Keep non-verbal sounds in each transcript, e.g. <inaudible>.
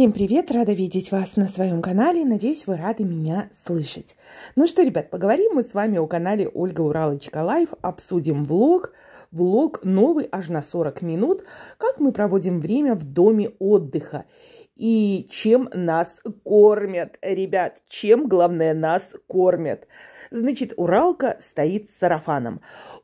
Всем привет! Рада видеть вас на своем канале. Надеюсь, вы рады меня слышать. Ну что, ребят, поговорим мы с вами о канале Ольга Уралочка Лайф. Обсудим влог. Влог новый, аж на 40 минут. Как мы проводим время в доме отдыха. И чем нас кормят, ребят. Чем, главное, нас кормят. Значит, Уралка стоит с сарафаном.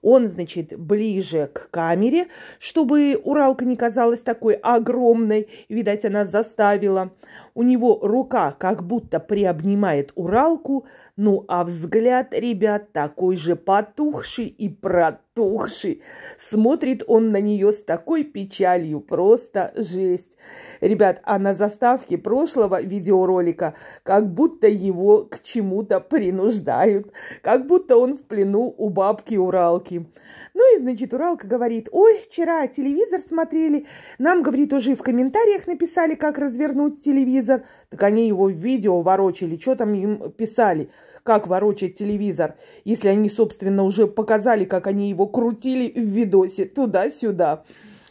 Он, значит, ближе к камере, чтобы Уралка не казалась такой огромной. Видать, она заставила. У него рука как будто приобнимает Уралку – ну а взгляд, ребят, такой же потухший и протухший. Смотрит он на нее с такой печалью, просто жесть. Ребят, а на заставке прошлого видеоролика как будто его к чему-то принуждают. Как будто он в плену у бабки Уралки. Ну и, значит, Уралка говорит, ой, вчера телевизор смотрели. Нам, говорит, уже в комментариях написали, как развернуть телевизор. Так они его в видео ворочили, что там им писали – как ворочать телевизор, если они, собственно, уже показали, как они его крутили в видосе туда-сюда.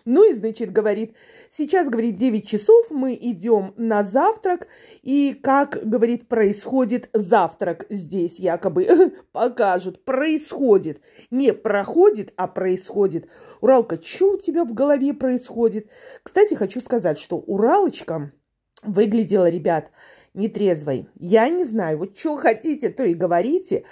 Ну и, значит, говорит, сейчас, говорит, 9 часов, мы идем на завтрак, и как, говорит, происходит завтрак здесь якобы, <laughs> покажут, происходит, не проходит, а происходит. Уралка, что у тебя в голове происходит? Кстати, хочу сказать, что Уралочка выглядела, ребят, нетрезвой. Я не знаю, вот что хотите, то и говорите.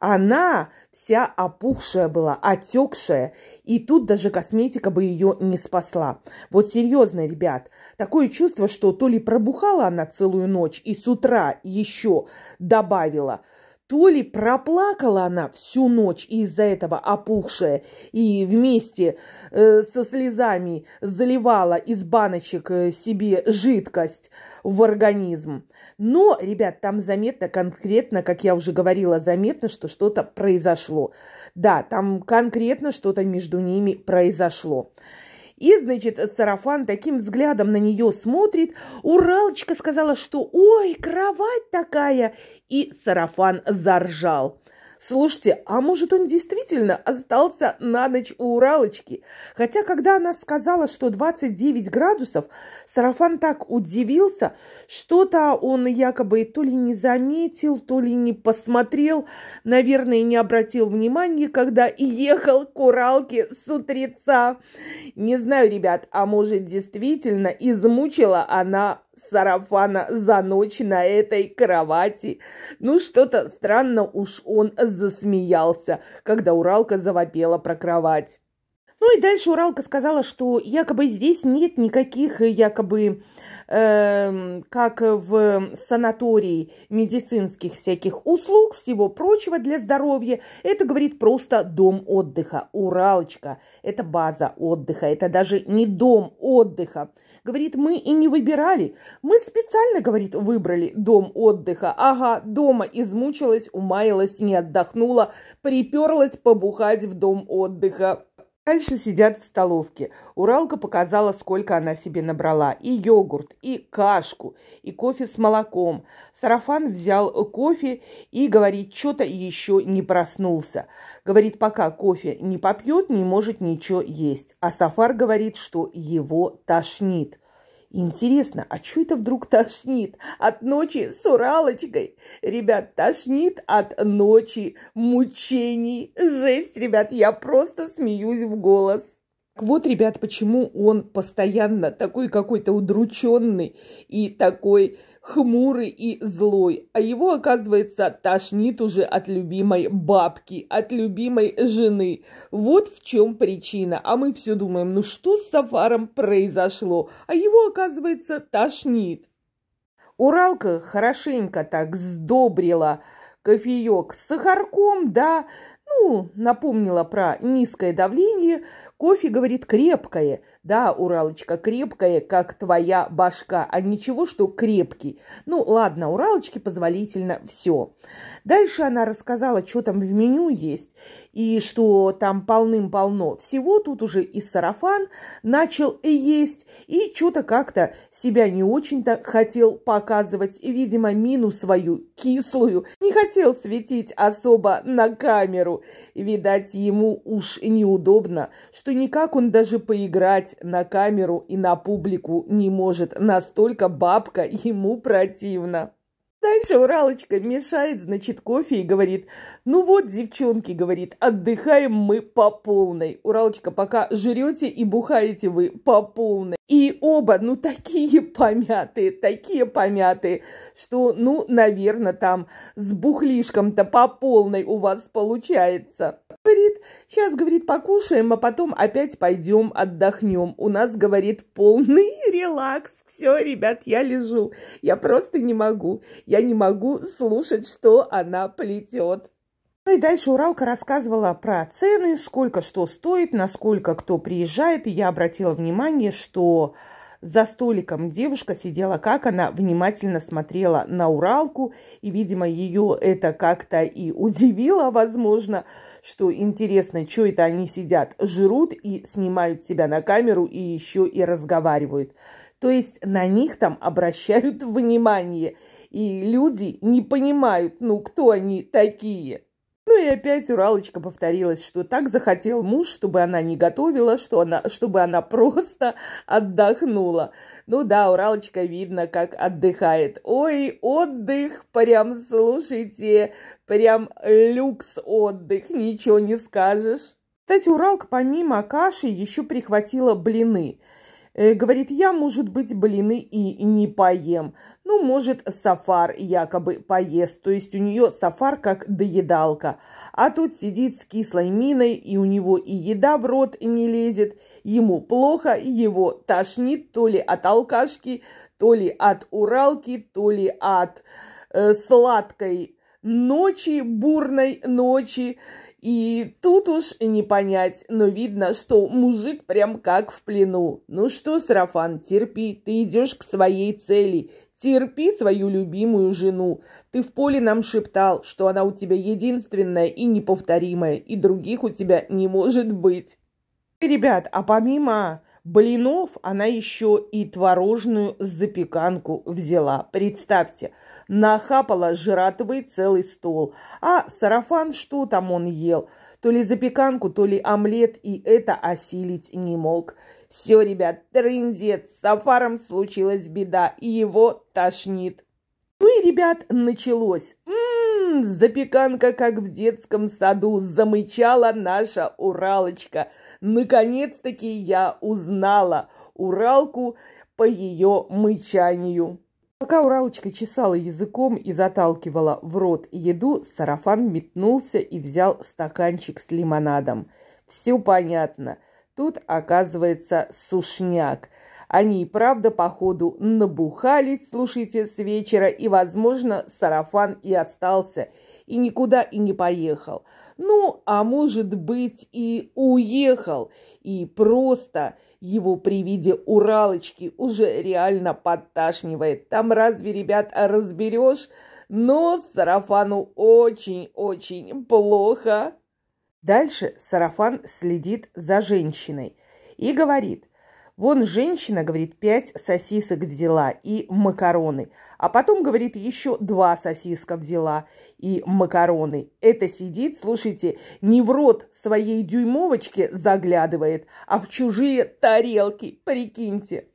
Она вся опухшая была, отекшая. И тут даже косметика бы ее не спасла. Вот серьезно, ребят, такое чувство, что то ли пробухала она целую ночь и с утра еще добавила – то ли проплакала она всю ночь из-за этого опухшая и вместе э, со слезами заливала из баночек э, себе жидкость в организм. Но, ребят, там заметно конкретно, как я уже говорила, заметно, что что-то произошло. Да, там конкретно что-то между ними произошло. И, значит, сарафан таким взглядом на нее смотрит. Уралочка сказала, что «Ой, кровать такая!» И сарафан заржал. Слушайте, а может он действительно остался на ночь у Уралочки? Хотя, когда она сказала, что 29 градусов, Сарафан так удивился, что-то он якобы то ли не заметил, то ли не посмотрел, наверное, не обратил внимания, когда ехал к Уралке с утреца. Не знаю, ребят, а может действительно измучила она сарафана за ночь на этой кровати. Ну, что-то странно уж он засмеялся, когда Уралка завопела про кровать. Ну и дальше Уралка сказала, что якобы здесь нет никаких э, якобы, э, как в санатории, медицинских всяких услуг, всего прочего для здоровья. Это, говорит, просто дом отдыха. Уралочка, это база отдыха, это даже не дом отдыха. Говорит, мы и не выбирали. Мы специально, говорит, выбрали дом отдыха. Ага, дома измучилась, умаялась, не отдохнула, приперлась побухать в дом отдыха. Дальше сидят в столовке. Уралка показала, сколько она себе набрала. И йогурт, и кашку, и кофе с молоком. Сарафан взял кофе и, говорит, что-то еще не проснулся. Говорит, пока кофе не попьет, не может ничего есть. А Сафар говорит, что его тошнит интересно, а что это вдруг тошнит от ночи с Уралочкой? Ребят, тошнит от ночи мучений. Жесть, ребят, я просто смеюсь в голос. Вот, ребят, почему он постоянно такой какой-то удрученный и такой хмурый и злой, а его, оказывается, тошнит уже от любимой бабки, от любимой жены. Вот в чем причина. А мы все думаем, ну что с Сафаром произошло? А его, оказывается, тошнит. Уралка хорошенько так сдобрила кофеек с сахарком, да, ну, напомнила про низкое давление, кофе, говорит, крепкое – да, Уралочка крепкая, как твоя башка, а ничего, что крепкий. Ну, ладно, Уралочке позволительно все. Дальше она рассказала, что там в меню есть и что там полным-полно всего, тут уже и сарафан начал есть, и что-то как-то себя не очень-то хотел показывать, видимо, мину свою кислую, не хотел светить особо на камеру. Видать, ему уж неудобно, что никак он даже поиграть на камеру и на публику не может, настолько бабка ему противна. Дальше Уралочка мешает, значит, кофе и говорит, ну вот, девчонки, говорит, отдыхаем мы по полной. Уралочка, пока жрете и бухаете вы по полной. И оба, ну, такие помятые, такие помятые, что, ну, наверное, там с бухлишком-то по полной у вас получается. Говорит, сейчас, говорит, покушаем, а потом опять пойдем отдохнем. У нас, говорит, полный <laughs> релакс все, ребят, я лежу. Я просто не могу. Я не могу слушать, что она плетет. Ну и дальше Уралка рассказывала про цены, сколько что стоит, насколько кто приезжает. И я обратила внимание, что за столиком девушка сидела, как она внимательно смотрела на Уралку, и, видимо, ее это как-то и удивило, возможно, что интересно, что это они сидят, жрут и снимают себя на камеру, и еще и разговаривают. То есть на них там обращают <laughs> внимание, и люди не понимают, ну кто они такие. Ну и опять Уралочка повторилась, что так захотел муж, чтобы она не готовила, что она, чтобы она <laughs> просто отдохнула. Ну да, Уралочка видно, как отдыхает. Ой, отдых, прям слушайте, прям люкс отдых, ничего не скажешь. Кстати, Уралка помимо каши еще прихватила блины – Э, говорит, я, может быть, блины и не поем. Ну, может, сафар якобы поест. То есть у нее сафар как доедалка. А тут сидит с кислой миной, и у него и еда в рот не лезет. Ему плохо, его тошнит то ли от алкашки, то ли от уралки, то ли от э, сладкой ночи, бурной ночи. И тут уж не понять, но видно, что мужик прям как в плену. Ну что, Сарафан, терпи, ты идешь к своей цели. Терпи свою любимую жену. Ты в поле нам шептал, что она у тебя единственная и неповторимая, и других у тебя не может быть. Ребят, а помимо блинов она еще и творожную запеканку взяла. Представьте, нахапала жратвы целый стол. А сарафан, что там он ел? То ли запеканку, то ли омлет, и это осилить не мог. Все, ребят, трындец, с Сафаром случилась беда, и его тошнит. Ну и, ребят, началось. Ммм, запеканка, как в детском саду, замычала наша Уралочка. Наконец-таки я узнала Уралку по ее мычанию. Пока Уралочка чесала языком и заталкивала в рот еду, сарафан метнулся и взял стаканчик с лимонадом. Все понятно. Тут, оказывается, сушняк. Они и правда, походу, набухались, слушайте, с вечера, и, возможно, сарафан и остался, и никуда и не поехал ну, а может быть и уехал, и просто его при виде Уралочки уже реально подташнивает. Там разве, ребят, разберешь? Но сарафану очень-очень плохо. Дальше сарафан следит за женщиной и говорит, вон женщина, говорит, пять сосисок взяла и макароны, а потом, говорит, еще два сосиска взяла и макароны. Это сидит, слушайте, не в рот своей дюймовочки заглядывает, а в чужие тарелки, прикиньте.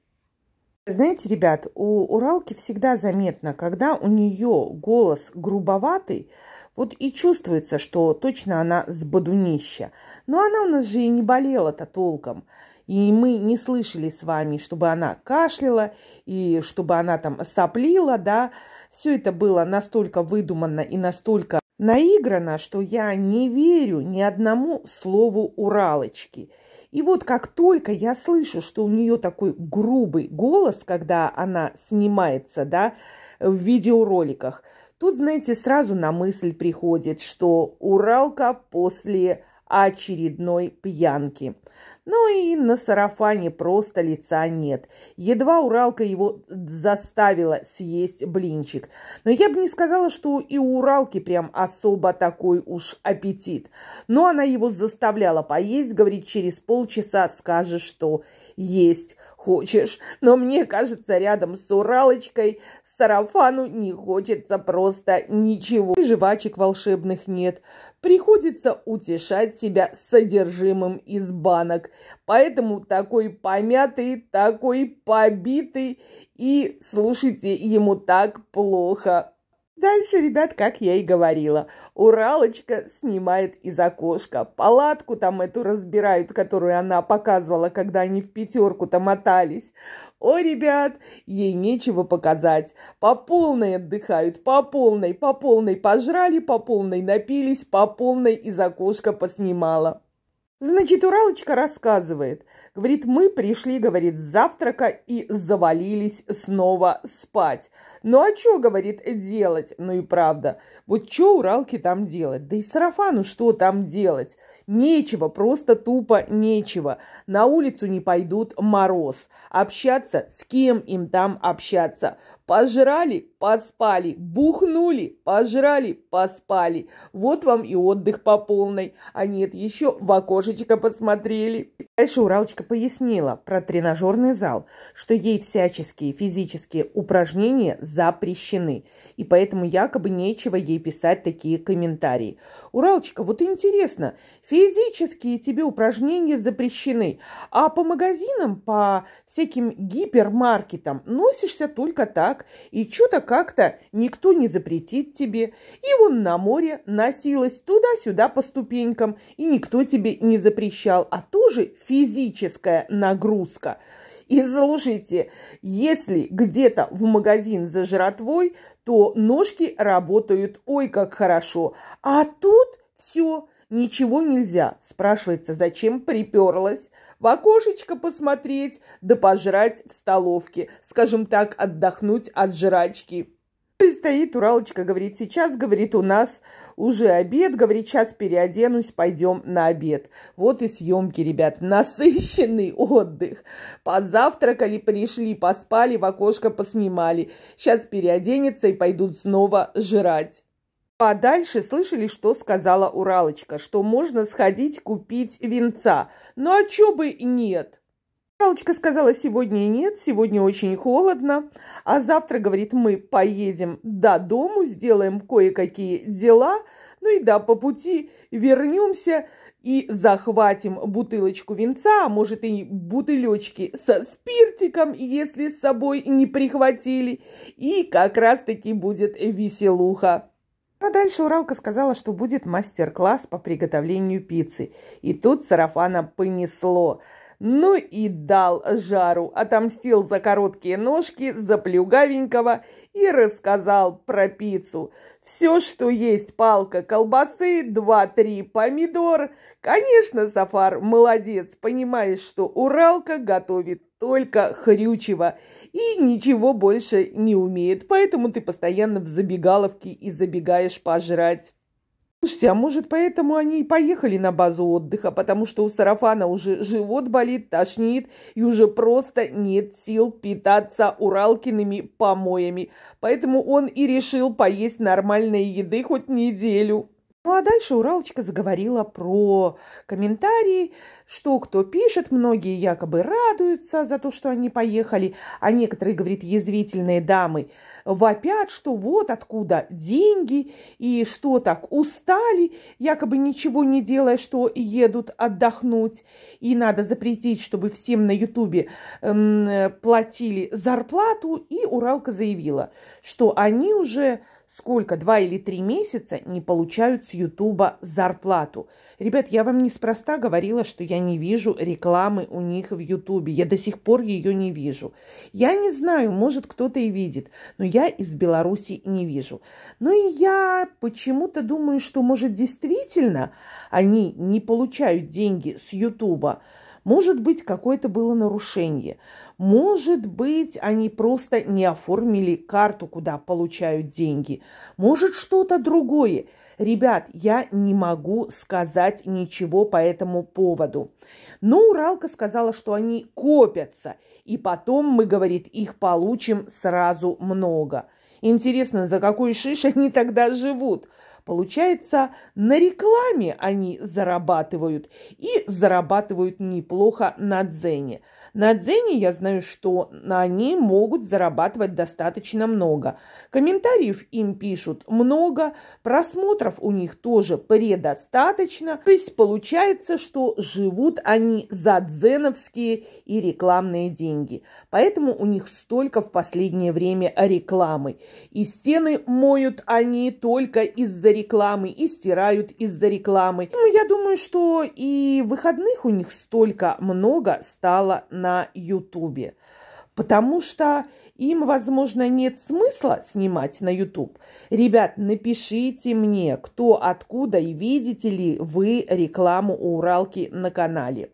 Знаете, ребят, у Уралки всегда заметно, когда у нее голос грубоватый, вот и чувствуется, что точно она с бодунища. Но она у нас же и не болела-то толком. И мы не слышали с вами, чтобы она кашляла и чтобы она там соплила, да. Все это было настолько выдумано и настолько наиграно, что я не верю ни одному слову Уралочки. И вот как только я слышу, что у нее такой грубый голос, когда она снимается, да, в видеороликах, тут, знаете, сразу на мысль приходит, что Уралка после очередной пьянки. Ну и на сарафане просто лица нет. Едва Уралка его заставила съесть блинчик. Но я бы не сказала, что и у Уралки прям особо такой уж аппетит. Но она его заставляла поесть, говорит, через полчаса скажешь, что есть хочешь. Но мне кажется, рядом с Уралочкой сарафану не хочется просто ничего. И жвачек волшебных нет приходится утешать себя содержимым из банок. Поэтому такой помятый, такой побитый, и слушайте, ему так плохо. Дальше, ребят, как я и говорила, Уралочка снимает из окошка. Палатку там эту разбирают, которую она показывала, когда они в пятерку там мотались. О, ребят, ей нечего показать. По полной отдыхают, по полной, по полной пожрали, по полной напились, по полной из окошка поснимала. Значит, Уралочка рассказывает – Говорит, мы пришли, говорит, с завтрака и завалились снова спать. Ну а что, говорит, делать? Ну и правда, вот что уралки там делать? Да и сарафану что там делать? Нечего, просто тупо нечего. На улицу не пойдут мороз. Общаться с кем им там общаться? Пожрали поспали, бухнули, пожрали, поспали. Вот вам и отдых по полной. А нет, еще в окошечко посмотрели. Дальше Уралочка пояснила про тренажерный зал, что ей всяческие физические упражнения запрещены, и поэтому якобы нечего ей писать такие комментарии. Уралочка, вот интересно, физические тебе упражнения запрещены, а по магазинам, по всяким гипермаркетам носишься только так, и что так как-то никто не запретит тебе. И вон на море носилась туда-сюда по ступенькам, и никто тебе не запрещал, а тоже физическая нагрузка. И слушайте, если где-то в магазин за жратвой, то ножки работают ой как хорошо, а тут все, ничего нельзя. Спрашивается, зачем приперлась? в окошечко посмотреть, да пожрать в столовке, скажем так, отдохнуть от жрачки. И стоит Уралочка, говорит, сейчас, говорит, у нас уже обед, говорит, сейчас переоденусь, пойдем на обед. Вот и съемки, ребят, <laughs> насыщенный отдых. Позавтракали, пришли, поспали, в окошко поснимали. Сейчас переоденется и пойдут снова жрать. А дальше слышали, что сказала Уралочка, что можно сходить купить венца. Ну а чё бы нет? Уралочка сказала, сегодня нет, сегодня очень холодно. А завтра, говорит, мы поедем до дому, сделаем кое-какие дела. Ну и да, по пути вернемся и захватим бутылочку венца, а может и бутылечки со спиртиком, если с собой не прихватили. И как раз-таки будет веселуха. Подальше Уралка сказала, что будет мастер-класс по приготовлению пиццы. И тут сарафана понесло. Ну и дал жару, отомстил за короткие ножки, за плюгавенького и рассказал про пиццу. Все, что есть, палка колбасы, два-три помидор. Конечно, Сафар, молодец, понимаешь, что Уралка готовит только хрючево и ничего больше не умеет. Поэтому ты постоянно в забегаловке и забегаешь пожрать. Слушайте, а может поэтому они и поехали на базу отдыха, потому что у сарафана уже живот болит, тошнит и уже просто нет сил питаться уралкиными помоями. Поэтому он и решил поесть нормальной еды хоть неделю. Ну а дальше Уралочка заговорила про комментарии, что кто пишет, многие якобы радуются за то, что они поехали, а некоторые, говорит, язвительные дамы вопят, что вот откуда деньги и что так устали, якобы ничего не делая, что едут отдохнуть, и надо запретить, чтобы всем на Ютубе эм, платили зарплату, и Уралка заявила, что они уже сколько, два или три месяца не получают с Ютуба зарплату. Ребят, я вам неспроста говорила, что я не вижу рекламы у них в Ютубе. Я до сих пор ее не вижу. Я не знаю, может кто-то и видит, но я из Беларуси не вижу. Ну и я почему-то думаю, что может действительно они не получают деньги с Ютуба, может быть, какое-то было нарушение. Может быть, они просто не оформили карту, куда получают деньги. Может, что-то другое. Ребят, я не могу сказать ничего по этому поводу. Но Уралка сказала, что они копятся, и потом, мы, говорит, их получим сразу много. Интересно, за какой шиш они тогда живут? Получается, на рекламе они зарабатывают и зарабатывают неплохо на дзене – на Дзене я знаю, что они могут зарабатывать достаточно много. Комментариев им пишут много, просмотров у них тоже предостаточно. То есть получается, что живут они за дзеновские и рекламные деньги. Поэтому у них столько в последнее время рекламы. И стены моют они только из-за рекламы, и стирают из-за рекламы. Ну, я думаю, что и выходных у них столько много стало на Ютубе. Потому что им, возможно, нет смысла снимать на YouTube. Ребят, напишите мне, кто, откуда и видите ли вы рекламу у Уралки на канале.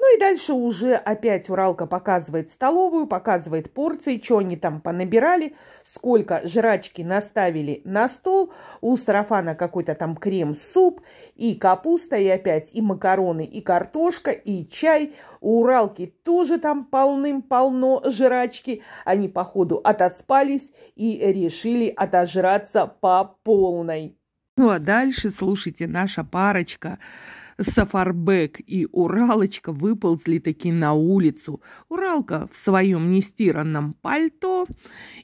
Ну и дальше уже опять Уралка показывает столовую, показывает порции, что они там понабирали сколько жрачки наставили на стол. У сарафана какой-то там крем-суп, и капуста, и опять, и макароны, и картошка, и чай. У Уралки тоже там полным-полно жрачки. Они, походу, отоспались и решили отожраться по полной. Ну а дальше слушайте наша парочка Сафарбек и Уралочка выползли таки на улицу. Уралка в своем нестиранном пальто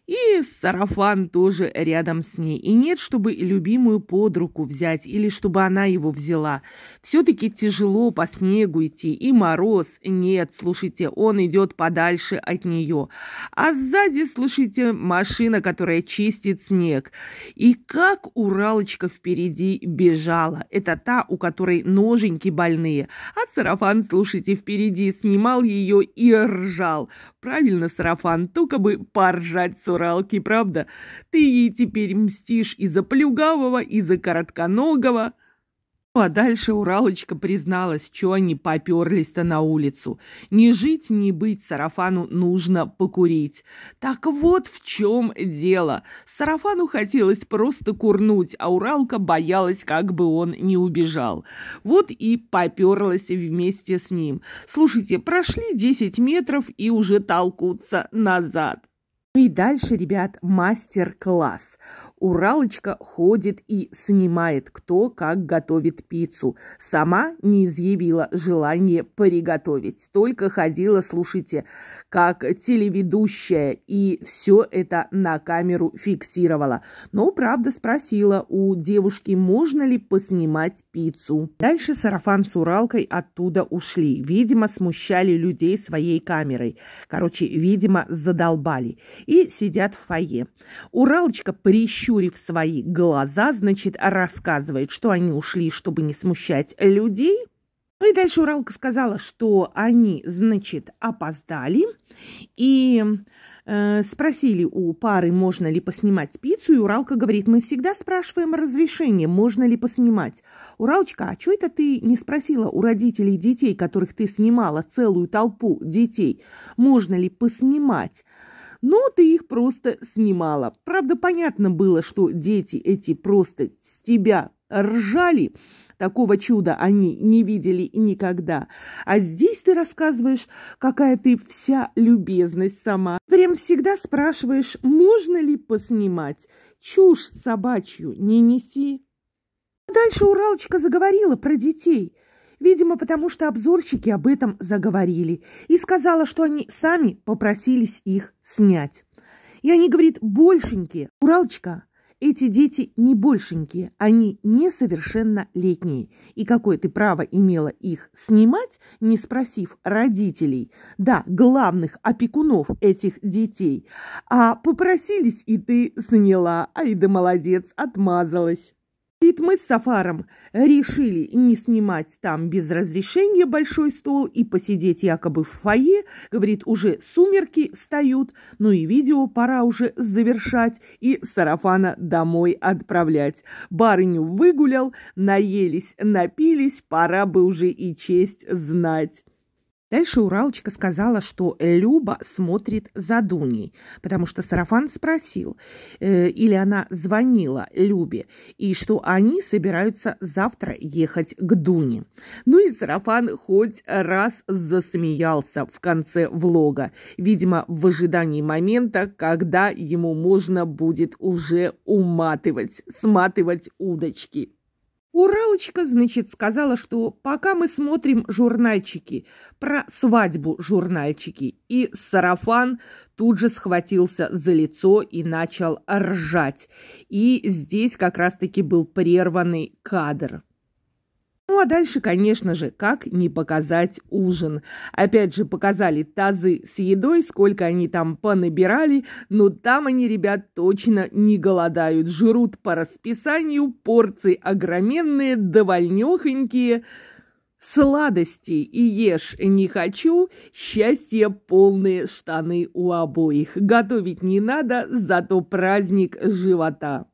и сарафан тоже рядом с ней. И нет, чтобы любимую под руку взять или чтобы она его взяла. Все-таки тяжело по снегу идти и мороз. Нет, слушайте, он идет подальше от нее. А сзади, слушайте, машина, которая чистит снег. И как Уралочка впереди бежала. Это та, у которой нож роженьки больные. А сарафан, слушайте, впереди снимал ее и ржал. Правильно, сарафан, только бы поржать с Уралки, правда? Ты ей теперь мстишь и за плюгавого, и за коротконогого. А дальше Уралочка призналась, что они поперлись-то на улицу. Не жить, не быть Сарафану нужно покурить. Так вот в чем дело. Сарафану хотелось просто курнуть, а Уралка боялась, как бы он не убежал. Вот и поперлась вместе с ним. Слушайте, прошли 10 метров и уже толкутся назад. Ну и дальше, ребят, мастер-класс. Уралочка ходит и снимает, кто как готовит пиццу. Сама не изъявила желание приготовить, только ходила, слушайте, как телеведущая, и все это на камеру фиксировала. Но, правда, спросила у девушки, можно ли поснимать пиццу. Дальше сарафан с Уралкой оттуда ушли. Видимо, смущали людей своей камерой. Короче, видимо, задолбали. И сидят в фойе. Уралочка прищу прищурив свои глаза, значит, рассказывает, что они ушли, чтобы не смущать людей. Ну и дальше Уралка сказала, что они, значит, опоздали и э, спросили у пары, можно ли поснимать спицу, и Уралка говорит, мы всегда спрашиваем разрешение, можно ли поснимать. Уралочка, а что это ты не спросила у родителей детей, которых ты снимала целую толпу детей, можно ли поснимать? но ты их просто снимала. Правда, понятно было, что дети эти просто с тебя ржали. Такого чуда они не видели никогда. А здесь ты рассказываешь, какая ты вся любезность сама. Прям всегда спрашиваешь, можно ли поснимать. Чушь собачью не неси. Дальше Уралочка заговорила про детей – видимо, потому что обзорщики об этом заговорили, и сказала, что они сами попросились их снять. И они, говорит, большенькие. Уралочка, эти дети не большенькие, они несовершеннолетние. И какое ты право имела их снимать, не спросив родителей, да, главных опекунов этих детей. А попросились, и ты сняла, ай да молодец, отмазалась. И мы с Сафаром решили не снимать там без разрешения большой стол и посидеть якобы в фойе. Говорит, уже сумерки встают, ну и видео пора уже завершать и сарафана домой отправлять. Барыню выгулял, наелись, напились, пора бы уже и честь знать. Дальше Уралочка сказала, что Люба смотрит за Дуней, потому что Сарафан спросил, э, или она звонила Любе, и что они собираются завтра ехать к Дуне. Ну и Сарафан хоть раз засмеялся в конце влога, видимо, в ожидании момента, когда ему можно будет уже уматывать, сматывать удочки. Уралочка, значит, сказала, что пока мы смотрим журнальчики, про свадьбу журнальчики, и сарафан тут же схватился за лицо и начал ржать. И здесь как раз-таки был прерванный кадр. Ну а дальше, конечно же, как не показать ужин. Опять же, показали тазы с едой, сколько они там понабирали, но там они, ребят, точно не голодают. Жрут по расписанию, порции огроменные, довольнёхонькие. Сладости и ешь не хочу, счастье полные штаны у обоих. Готовить не надо, зато праздник живота.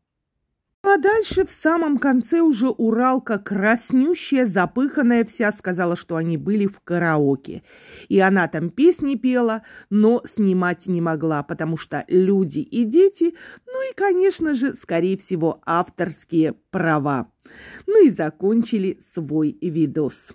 А дальше в самом конце уже Уралка, краснющая, запыханная вся, сказала, что они были в караоке. И она там песни пела, но снимать не могла, потому что люди и дети, ну и, конечно же, скорее всего, авторские права. Ну и закончили свой видос.